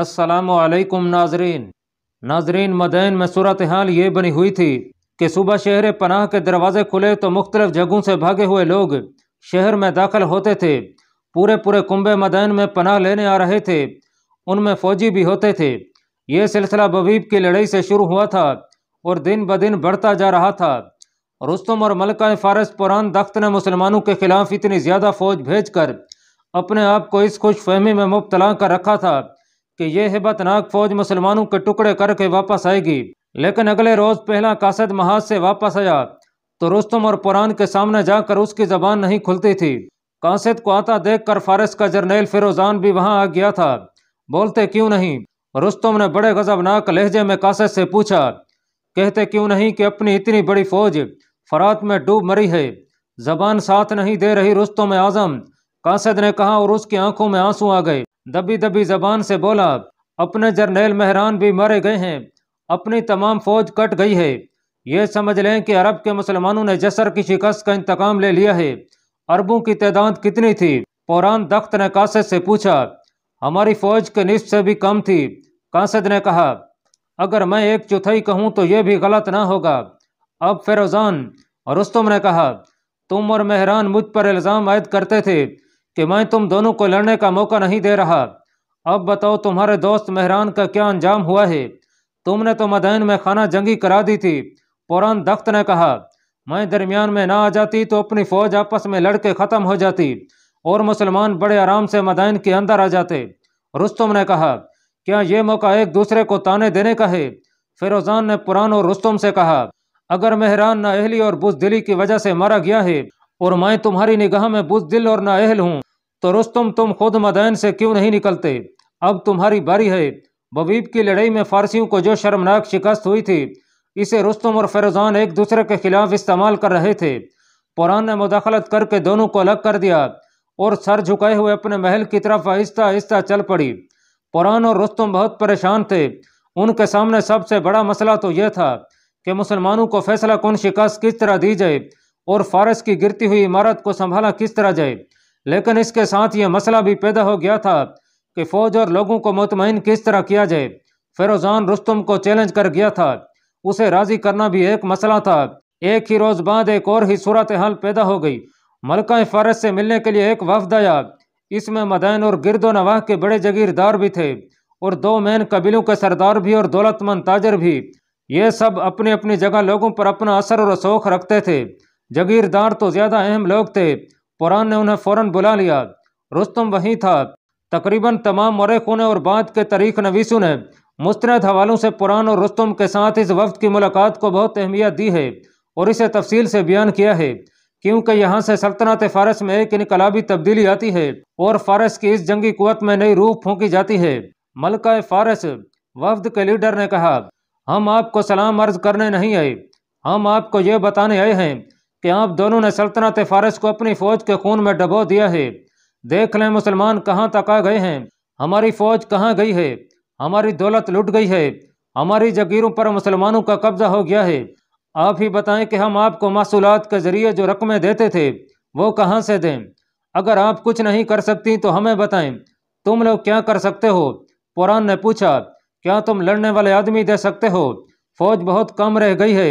असलकम नाजरीन नाजरीन मदैन में सूरत हाल ये बनी हुई थी कि सुबह शहर पनाह के दरवाजे खुले तो मुख्तलिफ जगहों से भागे हुए लोग शहर में दाखिल होते थे पूरे पूरे कुंबे मदैन में पनाह लेने आ रहे थे उनमें फौजी भी होते थे ये सिलसिला बबीब की लड़ाई से शुरू हुआ था और दिन ब दिन बढ़ता जा रहा था रुस्तम और मलका फारस पुरान दख्त ने मुसलमानों के खिलाफ इतनी ज़्यादा फौज भेज कर अपने आप को इस खुश फहमी में मुबतला कर रखा था कि यह हिबतनाक फौज मुसलमानों के टुकड़े करके वापस आएगी लेकिन अगले रोज पहला कासद महाज से वापस आया तो रुस्तम और पुरान के सामने जाकर उसकी जबान नहीं खुलती थी कासद को आता देख कर फारस का जर्नैल फिरोजान भी वहाँ आ गया था बोलते क्यों नहीं रुस्तम ने बड़े गजबनाक लहजे में कासद से पूछा कहते क्यों नहीं कि अपनी इतनी बड़ी फौज फरात में डूब मरी है जबान साथ नहीं दे रही रुस्तम आजम कासद ने कहा और उसकी आंखों में आंसू आ गए दबी दबी जबान से बोला अपने जर्नेल मेहरान भी मारे गए हैं अपनी तमाम फौज कट गई है ये समझ लें कि अरब के मुसलमानों ने जसर की शिकस्त का इंतकाम ले लिया है अरबों की तादाद कितनी थी पौरान दख्त ने कासद से पूछा हमारी फौज के निस्फ से भी कम थी कासद ने कहा अगर मैं एक चौथाई कहूँ तो यह भी गलत ना होगा अब फिरोजान और रुस्तम ने कहा तुम और मेहरान मुझ पर इल्ज़ाम आयद करते थे कि मैं तुम दोनों को लड़ने का मौका नहीं दे रहा अब बताओ तुम्हारे दोस्त मेहरान का क्या अंजाम हुआ है तुमने तो मदैन में खाना जंगी करा दी थी पुरान दख्त ने कहा मैं दरमियान में ना आ जाती तो अपनी फौज आपस में लड़के ख़त्म हो जाती और मुसलमान बड़े आराम से मदैन के अंदर आ जाते रुस्तम ने कहा क्या ये मौका एक दूसरे को ताने देने का है फिरोजान ने पुरान और रुस्तम से कहा अगर मेहरान नाहली और बुजदिली की वजह से मारा गया है और मैं तुम्हारी निगाह में बुजदिल और नाअहल हूँ तो रुस्तम तुम खुद मदैन से क्यों नहीं निकलते अब तुम्हारी बारी है बबीब की लड़ाई में फारसियों को जो शर्मनाक शिकस्त हुई थी इसे रुस्तम और फैरोजान एक दूसरे के खिलाफ इस्तेमाल कर रहे थे पुरान ने मुदाखलत करके दोनों को अलग कर दिया और सर झुकाए हुए अपने महल की तरफ आहिस्ता आहिस्ता चल पड़ी पुरान और रुस्तम बहुत परेशान थे उनके सामने सबसे बड़ा मसला तो यह था कि मुसलमानों को फैसला कौन शिकस्त किस तरह दी जाए और फारस की गिरती हुई इमारत को संभाला किस तरह जाए लेकिन इसके साथ ये मसला भी पैदा हो गया था कि फौज और लोगों को मुतमिन किस तरह किया जाए फिरोजान रुस्तम को चैलेंज कर गया था उसे राजी करना भी एक मसला था एक ही रोज़ बाद एक और ही सूरत हाल पैदा हो गई मलका फारस से मिलने के लिए एक वफद आया इसमें मदैन और गिरदो नवाह के बड़े जगीरदार भी थे और दो मैन कबीलों के सरदार भी और दौलतमंद ताजर भी ये सब अपनी अपनी जगह लोगों पर अपना असर और शौक रखते थे जगीरदार तो ज़्यादा अहम लोग थे पुरान ने उन्हें फ़ौरन बुला लिया रुस्तम वहीं था तकरीबन तमाम मरेखों ने और बाद के तारीख नवीसों ने मुस्तरद हवालों से पुरान और रुस्तम के साथ इस वक्त की मुलाकात को बहुत अहमियत दी है और इसे तफसील से बयान किया है क्योंकि यहाँ से सल्तनत फ़ारस में एक इनकलाबी तब्दीली आती है और फ़ारस की इस जंगी कुत में नई रूह फूकी जाती है मलका फ़ारस वफद के लीडर ने कहा हम आपको सलाम अर्ज करने नहीं आए हम आपको ये बताने आए हैं कि आप दोनों ने सल्तनत फारस को अपनी फौज के खून में डबो दिया है देख लें मुसलमान कहाँ तक आ गए हैं हमारी फौज कहाँ गई है हमारी दौलत लुट गई है हमारी जगीरों पर मुसलमानों का कब्जा हो गया है आप ही बताएं कि हम आपको मासूलत के ज़रिए जो रकमें देते थे वो कहाँ से दें अगर आप कुछ नहीं कर सकती तो हमें बताएं तुम लोग क्या कर सकते हो पुरान ने पूछा क्या तुम लड़ने वाले आदमी दे सकते हो फौज बहुत कम रह गई है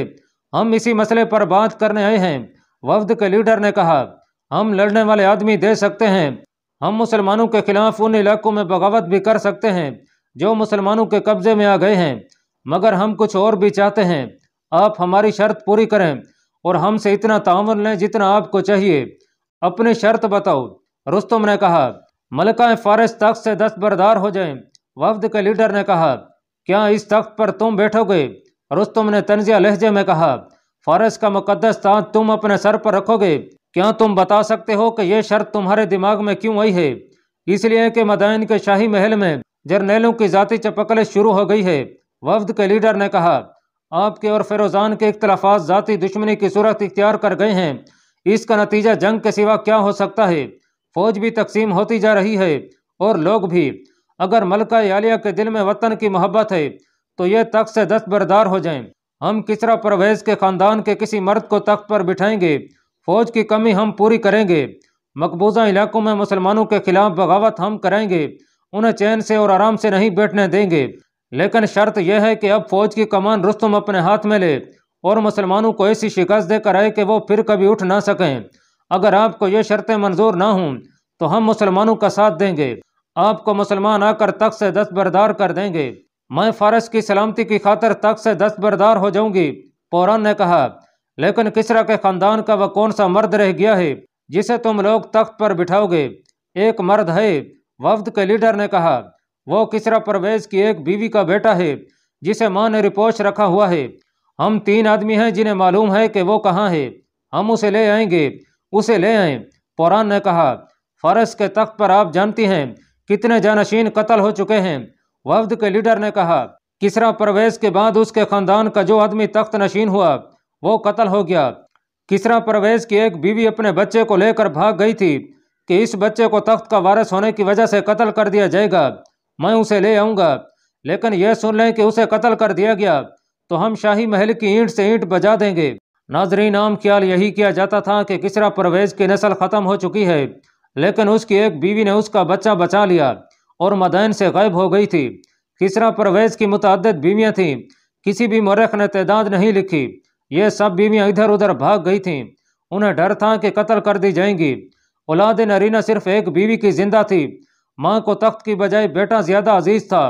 हम इसी मसले पर बात करने आए हैं वफद के लीडर ने कहा हम लड़ने वाले आदमी दे सकते हैं हम मुसलमानों के खिलाफ उन इलाकों में बगावत भी कर सकते हैं जो मुसलमानों के कब्जे में आ गए हैं मगर हम कुछ और भी चाहते हैं आप हमारी शर्त पूरी करें और हमसे इतना तावन लें जितना आपको चाहिए अपनी शर्त बताओ रुस्तम ने कहा मलका फारिस तख्त से दस्तबरदार हो जाएं। वफद के लीडर ने कहा क्या इस तख्त पर तुम बैठोगे रुस्तम ने तंजिया लहजे में कहा फारस का मुकदस ताज तुम अपने सर पर रखोगे क्या तुम बता सकते हो कि यह शर्त तुम्हारे दिमाग में क्यों आई है इसलिए कि मदायन के शाही महल में जर्नेलों की जाति चपकलें शुरू हो गई है वफद के लीडर ने कहा आपके और फिरोजान के इख्तलाफात जाति दुश्मनी की सूरत इख्तियार कर गए हैं इसका नतीजा जंग के सिवा क्या हो सकता है फौज भी तकसीम होती जा रही है और लोग भी अगर मलका आलिया के दिल में वतन की मोहब्बत है तो ये तख्त से दस्तबरदार हो जाएं। हम किसरा परवेज के खानदान के किसी मर्द को तख्त पर बिठाएंगे फौज की कमी हम पूरी करेंगे मकबूजा इलाकों में मुसलमानों के खिलाफ बगावत हम करेंगे उन्हें चैन से और आराम से नहीं बैठने देंगे लेकिन शर्त यह है कि अब फौज की कमान रुस्तम अपने हाथ में ले और मुसलमानों को ऐसी शिकस्त देकर आए कि वो फिर कभी उठ ना सकें अगर आपको ये शर्तें मंजूर ना हों तो हम मुसलमानों का साथ देंगे आपको मुसलमान आकर तख्त से दस्तबरदार कर देंगे मैं फारस की सलामती की खातर तक से दस्तबरदार हो जाऊंगी पौरान ने कहा लेकिन किसरा के खानदान का वह कौन सा मर्द रह गया है जिसे तुम लोग तख्त पर बिठाओगे एक मर्द है वफ्द के लीडर ने कहा वो किसरा परवेज की एक बीवी का बेटा है जिसे माँ ने रिपोर्ट रखा हुआ है हम तीन आदमी हैं जिन्हें मालूम है कि वो कहाँ है हम उसे ले आएंगे उसे ले आए पौरान ने कहा फारस के तख्त पर आप जानती हैं कितने जानशीन कत्ल हो चुके हैं वफद के लीडर ने कहा किसरा परवेज के बाद उसके खानदान का जो आदमी तख्त नशीन हुआ वो कत्ल हो गया किसरा परवेज की एक बीवी अपने बच्चे को लेकर भाग गई थी कि इस बच्चे को तख्त का वारस होने की वजह से कत्ल कर दिया जाएगा मैं उसे ले आऊँगा लेकिन यह सुन लें कि उसे कत्ल कर दिया गया तो हम शाही महल की ईंट से ईंट बजा देंगे नाजरीन आम ख्याल यही किया जाता था कि किसरा परवेज की नस्ल ख़त्म हो चुकी है लेकिन उसकी एक बीवी ने उसका बच्चा बचा लिया और मदैन से गायब हो गई थी किसरा परवेज़ की मुतद बीवियाँ थीं किसी भी मरख ने तदाद नहीं लिखी ये सब बीवियाँ इधर उधर भाग गई थीं उन्हें डर था कि कत्ल कर दी जाएंगी औलाद नरीना सिर्फ एक बीवी की जिंदा थी माँ को तख्त की बजाय बेटा ज़्यादा अजीज़ था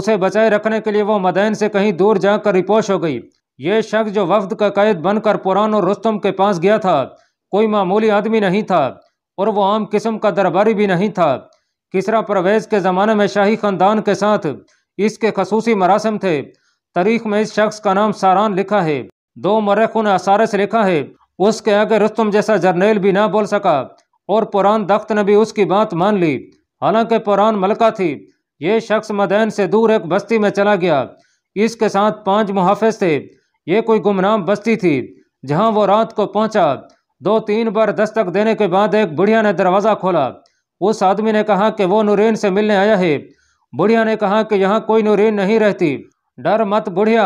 उसे बचाए रखने के लिए वो मदैन से कहीं दूर जाकर रिपोश हो गई ये शख्स जो वफद का कैद बनकर पुरान और रुस्तम के पास गया था कोई मामूली आदमी नहीं था और वो आम किस्म का दरबारी भी नहीं था किसरा परवेज़ के ज़माने में शाही ख़ानदान के साथ इसके खसूसी मरासम थे तारीख में इस शख्स का नाम सारान लिखा है दो मरखों ने से लिखा है उसके आगे रुस्तम जैसा जर्नेल भी ना बोल सका और पुरान दख्त ने भी उसकी बात मान ली हालांकि पुरान मलका थी ये शख्स मदैन से दूर एक बस्ती में चला गया इसके साथ पांच मुहाफ़ थे ये कोई गुमनाम बस्ती थी जहां वो रात को पहुंचा दो तीन बार दस्तक देने के बाद एक बुढ़िया ने दरवाज़ा खोला उस आदमी ने कहा कि वो नूरेन से मिलने आया है बुढ़िया ने कहा कि यहाँ कोई नूरेन नहीं रहती डर मत बुढ़िया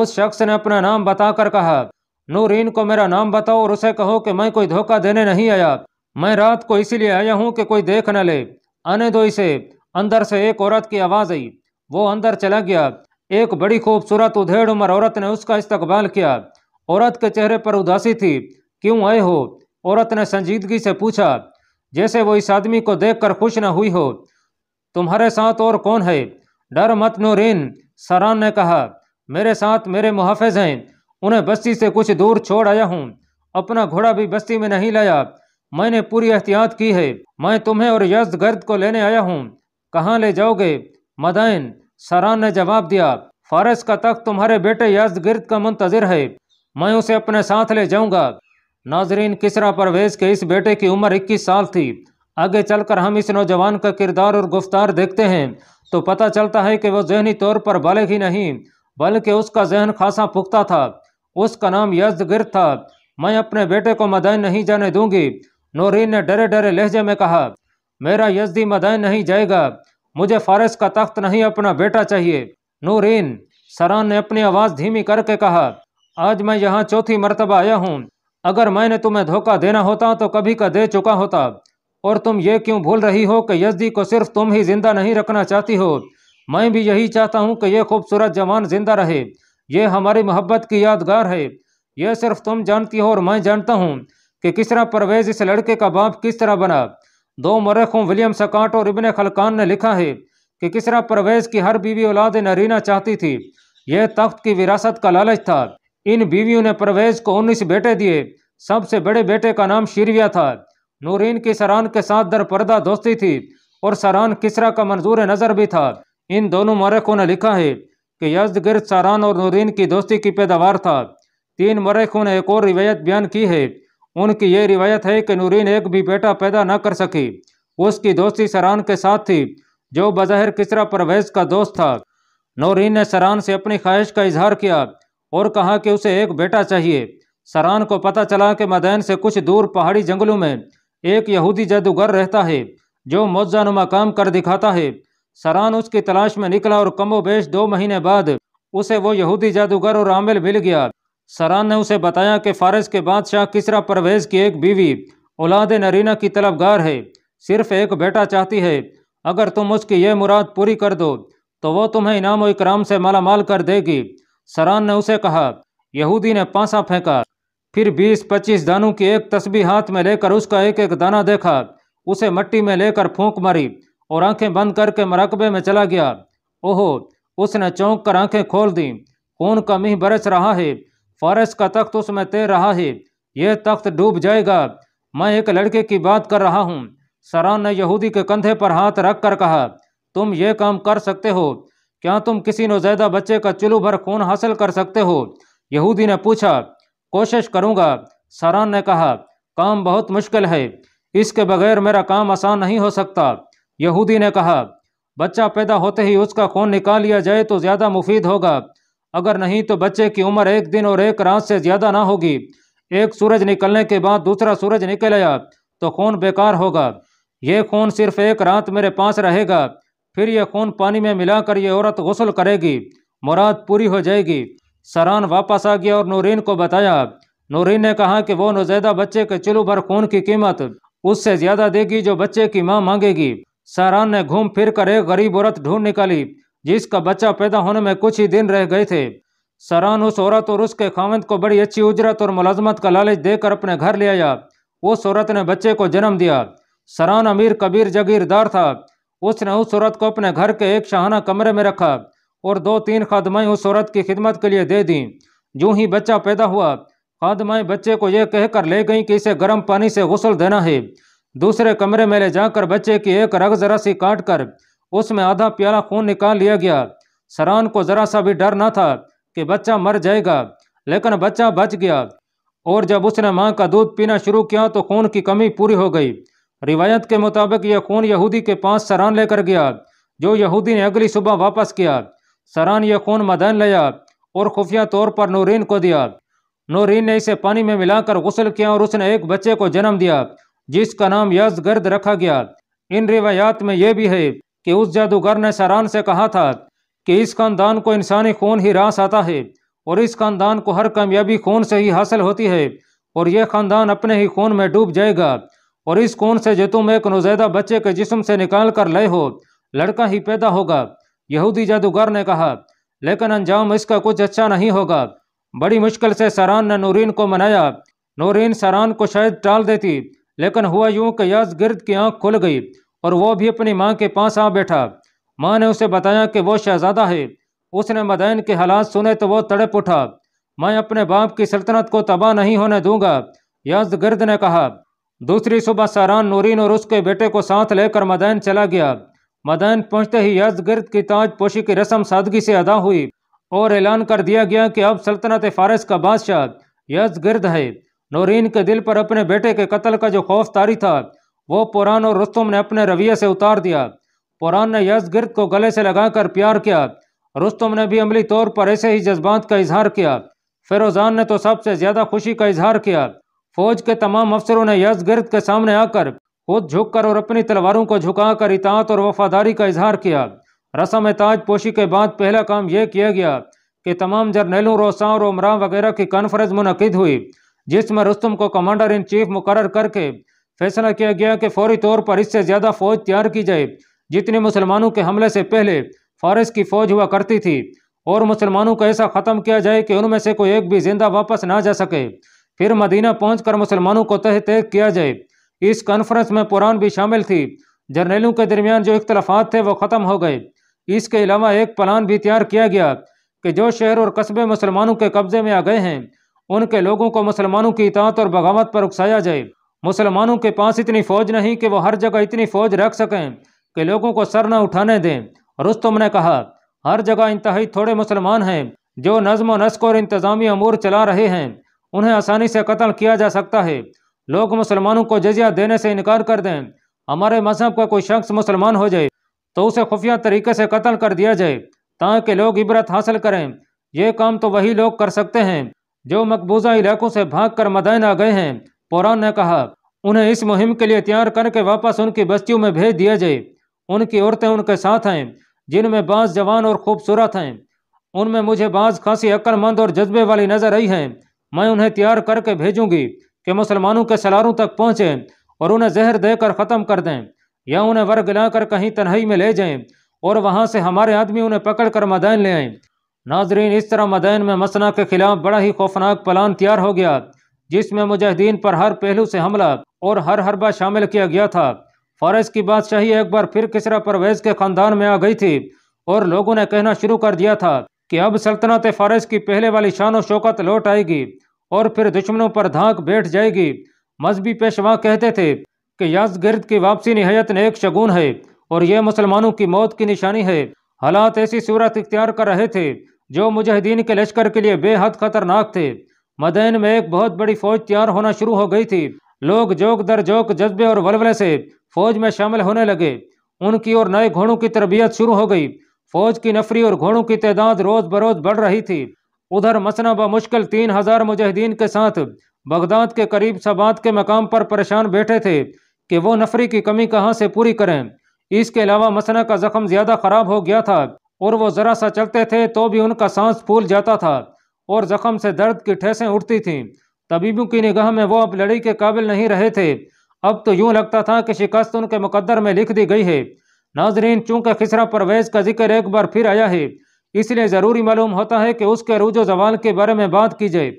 उस शख्स ने अपना नाम बताकर कहा नूरीन को मेरा नाम बताओ और उसे कहो कि मैं कोई धोखा देने नहीं आया मैं रात को इसीलिए आया हूँ कि कोई देख न ले आने दो इसे अंदर से एक औरत की आवाज़ आई वो अंदर चला गया एक बड़ी खूबसूरत उधेड़ उम्र औरत ने उसका इस्तकबाल किया औरत के चेहरे पर उदासी थी क्यों आए हो औरत ने संजीदगी से पूछा जैसे वो इस आदमी को देखकर खुश न हुई हो तुम्हारे साथ और कौन है डर मत नूरिन सरान ने कहा मेरे साथ मेरे मुहाफिज हैं उन्हें बस्ती से कुछ दूर छोड़ आया हूँ अपना घोड़ा भी बस्ती में नहीं लाया मैंने पूरी एहतियात की है मैं तुम्हें और गर्द को लेने आया हूँ कहाँ ले जाओगे मदैन सरान ने जवाब दिया फारस का तख्त तुम्हारे बेटे गर्द का मुंतजर है मैं उसे अपने साथ ले जाऊँगा नाजरीन किसरा परवेज के इस बेटे की उम्र 21 साल थी आगे चलकर हम इस नौजवान का किरदार और गुफ्तार देखते हैं तो पता चलता है कि वह जहनी तौर पर बालग ही नहीं बल्कि उसका जहन खासा पुख्ता था उसका नाम यजगिर था मैं अपने बेटे को मदाइन नहीं जाने दूंगी नौरीन ने डरे डरे लहजे में कहा मेरा यजदी मदाइन नहीं जाएगा मुझे फारस का तख्त नहीं अपना बेटा चाहिए नूरीन सरान ने अपनी आवाज़ धीमी करके कहा आज मैं यहाँ चौथी मरतबा आया हूँ अगर मैंने तुम्हें धोखा देना होता तो कभी का दे चुका होता और तुम ये क्यों भूल रही हो कि यजदी को सिर्फ तुम ही जिंदा नहीं रखना चाहती हो मैं भी यही चाहता हूँ कि यह खूबसूरत जवान जिंदा रहे ये हमारी मोहब्बत की यादगार है यह सिर्फ तुम जानती हो और मैं जानता हूँ कि किस तरह परवेज इस लड़के का बाप किस तरह बना दो मरखों विलियम सकाट और इबन खलकान ने लिखा है कि किस तरह परवेज की हर बीवी औलाद नरीना चाहती थी यह तख्त की विरासत का लालच था इन बीवियों ने परवेज को उन्नीस बेटे दिए सबसे बड़े बेटे का नाम शिरविया था नूरीन की सरान के साथ दर पर्दा दोस्ती थी और सरान किसरा का मंजूर नज़र भी था इन दोनों मरखों ने लिखा है कि यजगिर्द सरान और नूरीन की दोस्ती की पैदावार था तीन मरखों ने एक और रिवायत बयान की है उनकी ये रिवायत है कि नूरीन एक भी बेटा पैदा न कर सकी उसकी दोस्ती सरान के साथ थी जो बज़ाहिर किसरा परवेज का दोस्त था नौरीन ने सरान से अपनी ख्वाहिश का इजहार किया और कहा कि उसे एक बेटा चाहिए सरान को पता चला कि मदैन से कुछ दूर पहाड़ी जंगलों में एक यहूदी जादूगर रहता है जो मुआवजानुमा काम कर दिखाता है सरान उसकी तलाश में निकला और कमो बेश दो महीने बाद उसे वो यहूदी जादूगर और आमिल मिल गया सरान ने उसे बताया कि फारस के बादशाह किसरा परवेज की एक बीवी औलाद नरीना की तलबगार है सिर्फ एक बेटा चाहती है अगर तुम उसकी यह मुराद पूरी कर दो तो वो तुम्हें इनाम और इकराम से मालामाल कर देगी सरान ने उसे कहा यहूदी ने पांसा फेंका फिर बीस पच्चीस दानों की एक तस्बी हाथ में लेकर उसका एक एक दाना देखा उसे मट्टी में लेकर फूंक मारी और आंखें बंद करके मरकबे में चला गया ओहो उसने चौंक कर आंखें खोल दी खून का मीह बरस रहा है फारस का तख्त उसमें तैर रहा है यह तख्त डूब जाएगा मैं एक लड़के की बात कर रहा हूँ सरान ने यहूदी के कंधे पर हाथ रख कर कहा तुम ये काम कर सकते हो क्या तुम किसी नौजायदा बच्चे का चुलू भर खून हासिल कर सकते हो यहूदी ने पूछा कोशिश करूंगा सरान ने कहा काम बहुत मुश्किल है इसके बगैर मेरा काम आसान नहीं हो सकता यहूदी ने कहा बच्चा पैदा होते ही उसका खून निकाल लिया जाए तो ज़्यादा मुफीद होगा अगर नहीं तो बच्चे की उम्र एक दिन और एक रात से ज़्यादा ना होगी एक सूरज निकलने के बाद दूसरा सूरज निकल आया तो खून बेकार होगा ये खून सिर्फ एक रात मेरे पास रहेगा फिर यह खून पानी में मिलाकर यह औरत गसल करेगी मुराद पूरी हो जाएगी सरान वापस आ गया और नूरीन को बताया नूरीन ने कहा कि वो नौजैदा बच्चे के चिलू भर खून की कीमत उससे ज्यादा देगी जो बच्चे की माँ मांगेगी सरान ने घूम फिर कर एक गरीब औरत ढूंढ निकाली जिसका बच्चा पैदा होने में कुछ ही दिन रह गए थे सरान उस औरत और उसके खामद को बड़ी अच्छी उजरत और मुलाजमत का लालच देकर अपने घर ले आया उस औरत ने बच्चे को जन्म दिया सरान अमीर कबीर जगीरदार था उसने उस औरत को अपने घर के एक शाहाना कमरे में रखा और दो तीन खादमाएँ उस औरत की खिदमत के लिए दे दी जो ही बच्चा पैदा हुआ खादमाएँ बच्चे को यह कहकर ले गईं कि इसे गर्म पानी से गसल देना है दूसरे कमरे में ले जाकर बच्चे की एक रग जरा सी काट कर उसमें आधा प्याला खून निकाल लिया गया सरान को जरा सा भी डर ना था कि बच्चा मर जाएगा लेकिन बच्चा बच गया और जब उसने माँ का दूध पीना शुरू किया तो खून की कमी पूरी हो गई रिवायत के मुताबिक यह खून यहूदी के पांच सरान लेकर गया जो यहूदी ने अगली सुबह वापस किया सरान यह खून मदन लिया और खुफिया तौर पर नूरीन को दिया नूरीन ने इसे पानी में मिलाकर गसल किया और उसने एक बच्चे को जन्म दिया जिसका नाम गर्द रखा गया इन रिवायात में यह भी है कि उस जादूगर ने सरान से कहा था कि इस खानदान को इंसानी खून ही रास आता है और इस खानदान को हर कामयाबी खून से ही हासिल होती है और यह खानदान अपने ही खून में डूब जाएगा और इस कौन से जेतु में एक नौजैदा बच्चे के जिसम से निकाल कर लय हो लड़का ही पैदा होगा यहूदी जादूगर ने कहा लेकिन अंजाम इसका कुछ अच्छा नहीं होगा बड़ी मुश्किल से सरान ने नूरीन को मनाया नूरीन सरान को शायद टाल देती लेकिन हुआ यूं कि गिर्द की आंख खुल गई और वो भी अपनी माँ के पास आ बैठा माँ ने उसे बताया कि वो शहजादा है उसने मदैन के हालात सुने तो वो तड़प उठा मैं अपने बाप की सल्तनत को तबाह नहीं होने दूंगा गिर्द ने कहा दूसरी सुबह सारान नूरीन और उसके बेटे को साथ लेकर मदैन चला गया मदैन पहुंचते ही यजगिर्द की ताजपोशी की रस्म सादगी से अदा हुई और ऐलान कर दिया गया कि अब सल्तनत फारस का बादशाह यजगिर्द है नौरीन के दिल पर अपने बेटे के कत्ल का जो खौफ तारी था वो पुरान और रुस्तम ने अपने रवैये से उतार दिया पुरान ने यजगिर्द को गले से लगाकर प्यार किया रुस्तम ने भी अमली तौर पर ऐसे ही जज्बात का इजहार किया फिरोजान ने तो सबसे ज़्यादा खुशी का इजहार किया फौज के तमाम अफसरों ने यश गर्द के सामने आकर खुद झुककर और अपनी तलवारों को झुकाकर इतात और वफादारी का इजहार किया रसम ताज पोशी के बाद पहला काम यह किया गया कि तमाम जर्नैलों रोसा और उमरा वगैरह की कॉन्फ्रेंस मुनद हुई जिसमें रुस्तम को कमांडर इन चीफ मुकर करके फैसला किया गया कि फौरी तौर पर इससे ज़्यादा फौज तैयार की जाए जितने मुसलमानों के हमले से पहले फारस की फौज हुआ करती थी और मुसलमानों को ऐसा ख़त्म किया जाए कि उनमें से कोई एक भी जिंदा वापस ना जा सके फिर मदीना पहुंचकर मुसलमानों को तह तय किया जाए इस कॉन्फ्रेंस में पुरान भी शामिल थी जर्नलों के दरमियान जो इख्तलाफात थे वो ख़त्म हो गए इसके अलावा एक प्लान भी तैयार किया गया कि जो शहर और कस्बे मुसलमानों के कब्जे में आ गए हैं उनके लोगों को मुसलमानों की इतात और बगावत पर उकसाया जाए मुसलमानों के पास इतनी फ़ौज नहीं कि वो हर जगह इतनी फ़ौज रख सकें कि लोगों को सर न उठाने दें रुस्तम ने कहा हर जगह इंतहाई थोड़े मुसलमान हैं जो नज्म नस्क और इंतज़ामी अमूर चला रहे हैं उन्हें आसानी से कत्ल किया जा सकता है लोग मुसलमानों को जजिया देने से इनकार कर दें हमारे मजहब का कोई शख्स मुसलमान हो जाए तो उसे खुफिया तरीके से कत्ल कर दिया जाए ताकि लोग इबरत हासिल करें ये काम तो वही लोग कर सकते हैं जो मकबूजा इलाकों से भाग कर मदैन आ गए हैं पुरान ने कहा उन्हें इस मुहिम के लिए तैयार करके वापस उनकी बस्तियों में भेज दिया जाए उनकी औरतें उनके साथ हैं जिनमें बाज जवान और खूबसूरत हैं उनमें मुझे बाज खासी अक्लमंद और जज्बे वाली नज़र आई हैं मैं उन्हें तैयार करके भेजूंगी कि मुसलमानों के सलारों तक पहुँचें और उन्हें जहर देकर ख़त्म कर दें या उन्हें वर्ग लाकर कहीं तनहई में ले जाएं और वहाँ से हमारे आदमी उन्हें पकड़ कर मदैन ले आएं नाजरीन इस तरह मदैन में मसना के खिलाफ बड़ा ही खौफनाक प्लान तैयार हो गया जिसमें मुजाहिदीन पर हर पहलू से हमला और हर हरबा शामिल किया गया था फारस की बादशाही एक बार फिर किसरा परवेज के खानदान में आ गई थी और लोगों ने कहना शुरू कर दिया था कि अब सल्तनत फ़ारस की पहले वाली शान व शौकत लौट आएगी और फिर दुश्मनों पर धाक बैठ जाएगी मजहबी पेशवा कहते थे कि याजगिर्द की वापसी नहायत एक शगुन है और यह मुसलमानों की मौत की निशानी है हालात ऐसी सूरत इख्तियार कर रहे थे जो मुजाहिदीन के लश्कर के लिए बेहद खतरनाक थे मदैन में एक बहुत बड़ी फौज तैयार होना शुरू हो गई थी लोग जोक दर जोक जज्बे और वलवले से फौज में शामिल होने लगे उनकी और नए घोड़ों की तरबियत शुरू हो गई फौज की नफरी और घोड़ों की तादाद रोज बरोज बढ़ रही थी उधर मसना ब मुश्किल तीन हजार मुजाहिदीन के साथ बगदाद के करीब सबात के मकाम पर परेशान बैठे थे कि वो नफरी की कमी कहाँ से पूरी करें इसके अलावा मसना का जख्म ज़्यादा ख़राब हो गया था और वो ज़रा सा चलते थे तो भी उनका सांस फूल जाता था और ज़ख्म से दर्द की ठेसें उठती थीं तबीबों की निगाह में वो अब लड़ी के काबिल नहीं रहे थे अब तो यूं लगता था कि शिकस्त उनके मुकद्दर में लिख दी गई है नाजरीन चूंकि खसरा परवेज का जिक्र एक बार फिर आया है इसलिए ज़रूरी मालूम होता है कि उसके रूजो जवाल के बारे में बात की जाए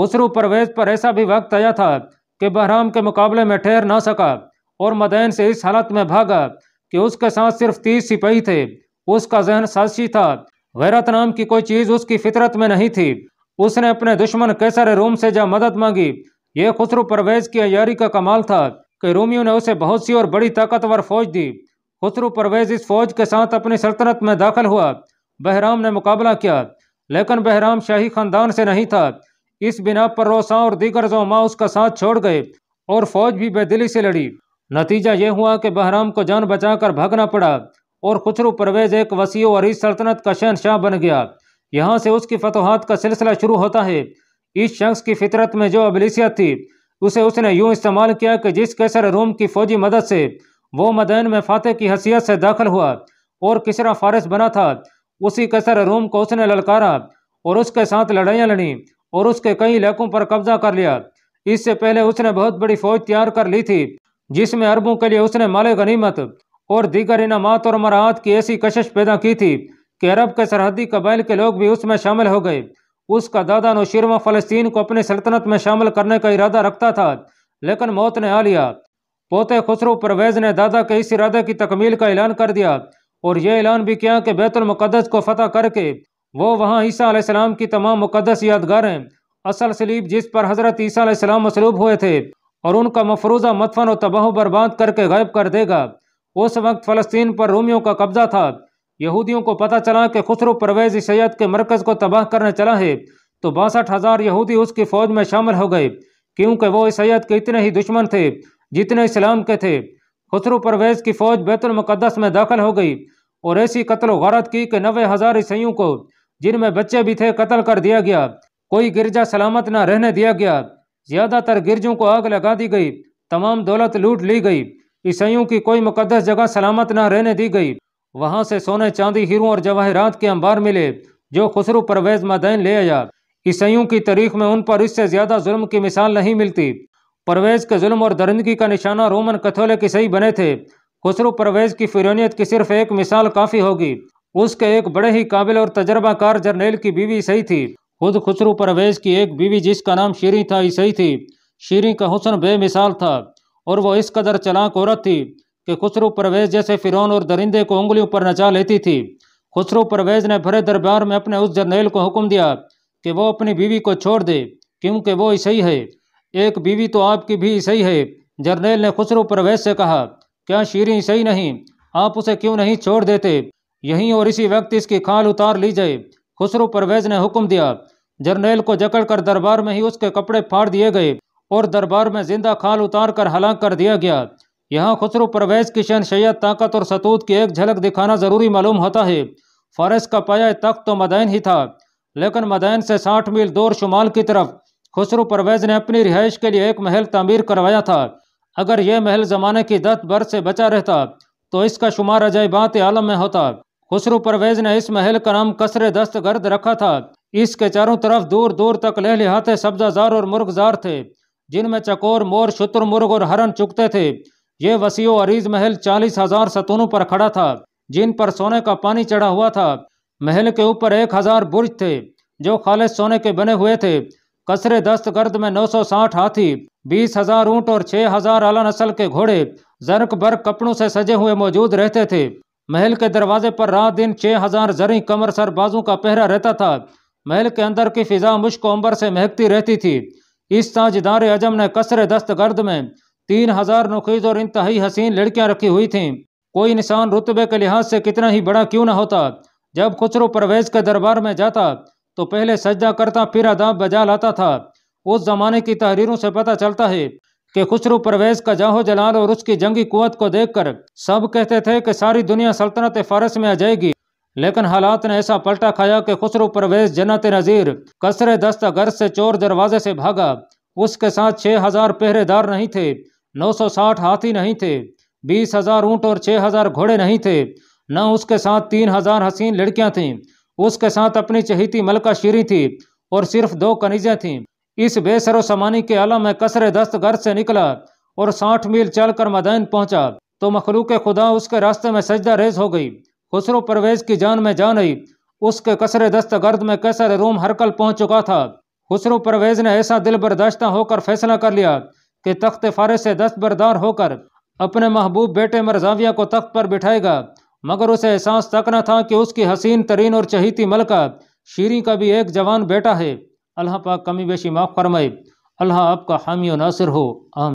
खसरू परवेज पर ऐसा भी वक्त आया था कि बहराम के मुकाबले में ठहर ना सका और मदैन से इस हालत में भागा कि उसके साथ सिर्फ तीस सिपाही थे उसका जहन साजशी था गैरत नाम की कोई चीज़ उसकी फितरत में नहीं थी उसने अपने दुश्मन कैसर रोम से जा मदद मांगी यह खुसरू परवेज की अयारी का कमाल था कि रोमियो ने उसे बहुत सी और बड़ी ताकतवर फौज दी खुसरू परवेज इस फौज के साथ अपनी सल्तनत में दाखिल हुआ बहराम ने मुकाबला किया लेकिन बहराम शाही खानदान से नहीं था इस बिना पर रोसा और दीगर जोमा उसका साथ छोड़ गए और फौज भी बेदिली से लड़ी नतीजा यह हुआ कि बहराम को जान बचाकर भागना पड़ा और खुसरू परवेज एक वसी और इस सल्तनत का शहनशाह बन गया यहाँ से उसकी फतोहत का सिलसिला शुरू होता है इस शख्स की फितरत में जो अबलीसियत थी उसे उसने यूं इस्तेमाल किया कि जिस कैसर रोम की फौजी मदद से वो मदैन में फातह की हैसियत से दाखिल हुआ और किसरा फारस बना था उसी कसर रोम को उसने ललकारा और उसके साथ लड़ाइयाँ लड़ी और उसके कई इलाकों पर कब्जा कर लिया इससे पहले उसने बहुत बड़ी फौज तैयार कर ली थी जिसमें अरबों के लिए उसने माले गनीमत और दीगर इनामत और मराहत की ऐसी कशिश पैदा की थी कि अरब के सरहदी कबाइल के लोग भी उसमें शामिल हो गए उसका दादा नौशीरमा फ़लस्तीन को अपनी सल्तनत में शामिल करने का इरादा रखता था लेकिन मौत ने आ लिया पोते खुसरो परवेज ने दादा के इस इरादे की तकमील का ऐलान कर दिया और यह ऐलान भी किया कि बैतुलमक़दस को फतह करके वो वहाँ ईसा की तमाम मुकदस यादगारें असल सलीब जिस पर हज़रत ईसा मसलूब हुए थे और उनका मफरूजा मतफन और तबाह बर्बाद करके गायब कर देगा उस वक्त फ़लस्तीन पर रोमियों का कब्जा था यहूदियों को पता चला कि खुसरो परवेज सैद के मरकज़ को तबाह करने चला है तो बासठ हज़ार यहूदी उसकी फ़ौज में शामिल हो गए क्योंकि वो इस सैद के इतने ही दुश्मन थे जितने इस्लाम के थे खसरू परवेज की फौज बैतुलमक़दस में दाखिल हो गई और ऐसी कत्ल गारत की कि नबे हज़ार ईसाइयों को जिनमें बच्चे भी थे कत्ल कर दिया गया कोई गिरजा सलामत न रहने दिया गया ज़्यादातर गिरजों को आग लगा दी गई तमाम दौलत लूट ली गई ईसाइयों की कोई मुकदस जगह सलामत न रहने दी गई वहाँ से सोने चांदी हीरों और जवाहरात के अंबार मिले जो खुसरू परवेज मदैन ले आया ईसाइयों की तारीख में उन पर इससे ज़्यादा जुल्म की मिसाल नहीं मिलती परवेज के जुल्म और दरिंदगी का निशाना रोमन कैथोलिक ईसाई बने थे खुसरू परवेज की फिरौनीत की सिर्फ एक मिसाल काफ़ी होगी उसके एक बड़े ही काबिल और तजर्बाकार जर्नेल की बीवी ईसाई थी खुद खुसरू परवेज की एक बीवी जिसका नाम शीरी था ईसाई थी शीरी का हुसन बेमिसाल था और वह इस कदर चलाक औरत थी कि खुसरू परवेज जैसे फिरौन और दरिंदे को उंगलियों पर नचा लेती थी खुसरू परवेज ने भरे दरबार में अपने उस जर्नेल को हुक्म दिया कि वो अपनी बीवी को छोड़ दे क्योंकि वो ईसाई है एक बीवी तो आपकी भी सही है जर्नेल ने खुसरू परवेज से कहा क्या शीरी सही नहीं आप उसे क्यों नहीं छोड़ देते यहीं और इसी वक्त इसकी खाल उतार ली जाए खुसरू परवेज ने हुक्म दिया जर्नेल को जकड़कर दरबार में ही उसके कपड़े फाड़ दिए गए और दरबार में जिंदा खाल उतार कर हलाक कर दिया गया यहाँ खुसरू परवेज की शनशैत ताकत और सतूत की एक झलक दिखाना ज़रूरी मालूम होता है फारस का पाया तख्त तो मदैन ही था लेकिन मदैन से साठ मील दूर शुमाल की तरफ खुसरू परवेज ने अपनी रिहाइश के लिए एक महल तमीर करवाया था अगर यह महल ज़माने की दत बर से बचा रहता तो इसका शुमार अजयबात आलम में होता खुसरू परवेज ने इस महल का नाम कसरे दस्त गर्द रखा था इसके चारों तरफ दूर दूर तक लह लिहाते सब्जाजार और मुर्गजार थे जिनमें चकोर मोर शुतुरमुर्ग और हरन चुगते थे ये वसीओ अरीज महल चालीस हजार सतूनों पर खड़ा था जिन पर सोने का पानी चढ़ा हुआ था महल के ऊपर एक हजार बुर्ज थे जो खालिद सोने के बने हुए थे कसरे दस्त गर्द में 960 हाथी बीस हजार ऊँट और 6000 आला नस्ल के घोड़े जरक बर्क कपड़ों से सजे हुए मौजूद रहते थे महल के दरवाजे पर रात दिन 6000 जरी कमर सर बाजू का पहरा रहता था महल के अंदर की फिजा मुश्क अम्बर से महकती रहती थी इस साझेदार अजम ने कसरे दस्त गर्द में तीन हजार नुखीज और इंतहाई हसीन लड़कियां रखी हुई थीं कोई इंसान रुतबे के लिहाज से कितना ही बड़ा क्यों ना होता जब खुसरो परवेज के दरबार में जाता तो पहले सजदा करता फिर अदाब बजा लाता था उस जमाने की तहरीरों से पता चलता है कि खुसरू परवेज का जाहो जलाल और उसकी जंगी कुत को देखकर सब कहते थे कि सारी दुनिया सल्तनत फारस में आ जाएगी लेकिन हालात ने ऐसा पलटा खाया कि खुसरू परवेज जन्नत नज़ीर कसरे दस्त घर से चोर दरवाजे से भागा उसके साथ छः हज़ार पहरेदार नहीं थे नौ सौ साठ हाथी नहीं थे बीस हज़ार ऊँट और छः हज़ार घोड़े नहीं थे न उसके साथ तीन हज़ार हसीन लड़कियाँ थीं उसके साथ अपनी चहेती मलका शीरी थी और सिर्फ दो कनीजें थीं इस समानी के आलम में कसरे दस्त घर से निकला और साठ मील चलकर मदैन पहुंचा तो मखलूक खुदा उसके रास्ते में सजदा रेज हो गई खुसरो परवेज की जान में जान आई उसके कसरे दस्त गर्द में कैसर रोम हरकल पहुंच चुका था खुसरो परवेज ने ऐसा दिल बर्दाश्त होकर फैसला कर लिया कि तख्त फारे से दस्तबरदार होकर अपने महबूब बेटे मरजाविया को तख्त पर बिठाएगा मगर उसे एहसास तक न था कि उसकी हसीन तरीन और चहीती मलका शीरी का भी एक जवान बेटा है अल्लाह पाक कमी बेशी माफ़ फरमाए अल्लाह आपका हामी नासिर हो आम